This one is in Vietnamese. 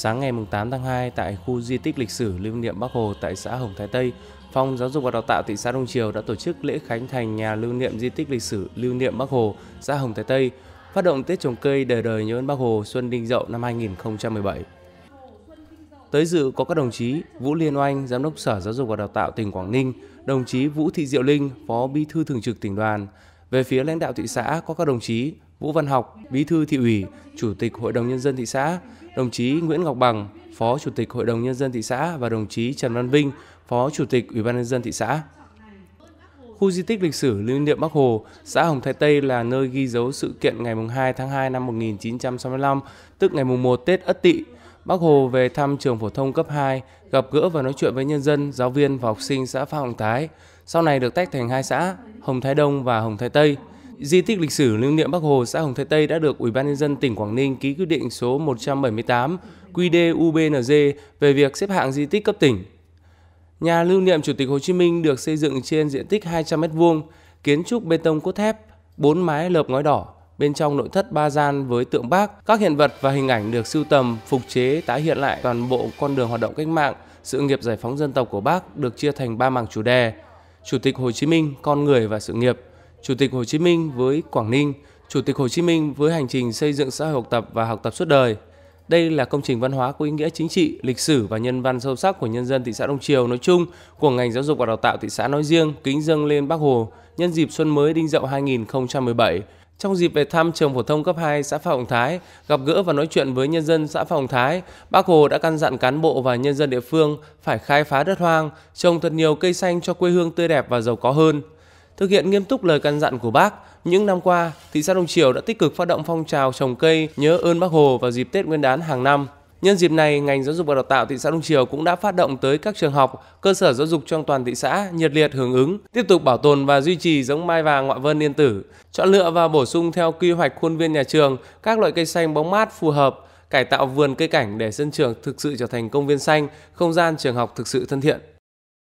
Sáng ngày 8 tháng 2 tại khu di tích lịch sử lưu niệm Bắc Hồ tại xã Hồng Thái Tây, Phòng Giáo dục và Đào tạo thị xã Đông Triều đã tổ chức lễ khánh thành nhà lưu niệm di tích lịch sử lưu niệm Bắc Hồ, xã Hồng Thái Tây, phát động Tết trồng cây đời đời nhớ ơn Bắc Hồ Xuân Đinh Dậu năm 2017. Tới dự có các đồng chí Vũ Liên Oanh, Giám đốc Sở Giáo dục và Đào tạo tỉnh Quảng Ninh, đồng chí Vũ Thị Diệu Linh, Phó Bí thư Thường trực tỉnh đoàn. Về phía lãnh đạo thị xã có các đồng chí Vũ Văn Học, Bí thư thị ủy, Chủ tịch Hội đồng Nhân dân thị xã, đồng chí Nguyễn Ngọc Bằng, Phó Chủ tịch Hội đồng Nhân dân thị xã và đồng chí Trần Văn Vinh, Phó Chủ tịch Ủy ban Nhân dân thị xã. Khu di tích lịch sử lưu niệm Bắc Hồ, xã Hồng Thái Tây là nơi ghi dấu sự kiện ngày 2 tháng 2 năm 1965, tức ngày 1 Tết Ất Tỵ. Bắc Hồ về thăm trường phổ thông cấp 2, gặp gỡ và nói chuyện với nhân dân, giáo viên và học sinh xã Pha Hồng Thái. Sau này được tách thành hai xã, Hồng Thái Đông và Hồng Thái Tây. Di tích lịch sử lưu niệm Bắc Hồ xã Hồng Thái Tây đã được Ủy ban nhân dân tỉnh Quảng Ninh ký quyết định số 178 qđ về việc xếp hạng di tích cấp tỉnh. Nhà lưu niệm Chủ tịch Hồ Chí Minh được xây dựng trên diện tích 200 m2, kiến trúc bê tông cốt thép, bốn mái lợp ngói đỏ, bên trong nội thất ba gian với tượng Bác, các hiện vật và hình ảnh được sưu tầm, phục chế tái hiện lại toàn bộ con đường hoạt động cách mạng, sự nghiệp giải phóng dân tộc của Bác được chia thành ba mảng chủ đề: Chủ tịch Hồ Chí Minh, con người và sự nghiệp, Chủ tịch Hồ Chí Minh với Quảng Ninh, Chủ tịch Hồ Chí Minh với hành trình xây dựng xã hội học tập và học tập suốt đời. Đây là công trình văn hóa có ý nghĩa chính trị, lịch sử và nhân văn sâu sắc của nhân dân thị xã Đông Triều nói chung, của ngành giáo dục và đào tạo thị xã nói riêng, kính dâng lên Bác Hồ nhân dịp xuân mới Đinh Dậu 2017. Trong dịp về thăm trường phổ thông cấp 2 xã Phạm Hồng Thái, gặp gỡ và nói chuyện với nhân dân xã Phạm Hồng Thái, Bác Hồ đã căn dặn cán bộ và nhân dân địa phương phải khai phá đất hoang, trồng thật nhiều cây xanh cho quê hương tươi đẹp và giàu có hơn. Thực hiện nghiêm túc lời căn dặn của bác, những năm qua, thị xã Đông Triều đã tích cực phát động phong trào trồng cây nhớ ơn Bác Hồ vào dịp Tết Nguyên đán hàng năm. Nhân dịp này, ngành giáo dục và đào tạo thị xã Đông Triều cũng đã phát động tới các trường học, cơ sở giáo dục trong toàn thị xã nhiệt liệt hưởng ứng, tiếp tục bảo tồn và duy trì giống mai vàng ngoại vân yên tử, chọn lựa và bổ sung theo quy hoạch khuôn viên nhà trường các loại cây xanh bóng mát phù hợp, cải tạo vườn cây cảnh để sân trường thực sự trở thành công viên xanh, không gian trường học thực sự thân thiện.